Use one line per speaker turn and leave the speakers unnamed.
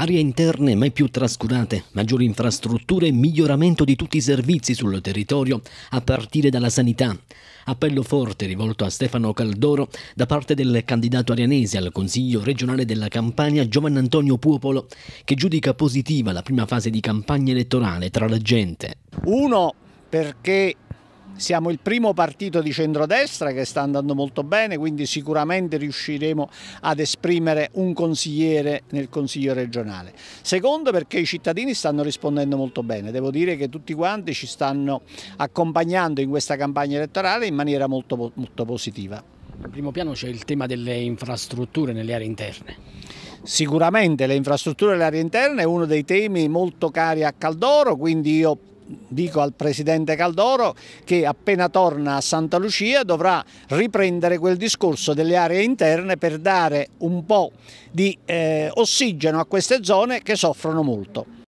Aree interne mai più trascurate, maggiori infrastrutture e miglioramento di tutti i servizi sul territorio, a partire dalla sanità. Appello forte rivolto a Stefano Caldoro da parte del candidato arianese al Consiglio regionale della Campania Giovanni Antonio Puopolo, che giudica positiva la prima fase di campagna elettorale tra la gente.
Uno, perché siamo il primo partito di centrodestra che sta andando molto bene, quindi sicuramente riusciremo ad esprimere un consigliere nel Consiglio regionale. Secondo perché i cittadini stanno rispondendo molto bene, devo dire che tutti quanti ci stanno accompagnando in questa campagna elettorale in maniera molto, molto positiva. Al primo piano c'è il tema delle infrastrutture nelle aree interne. Sicuramente le infrastrutture nelle aree interne è uno dei temi molto cari a Caldoro, quindi io dico al presidente Caldoro che appena torna a Santa Lucia dovrà riprendere quel discorso delle aree interne per dare un po' di eh, ossigeno a queste zone che soffrono molto.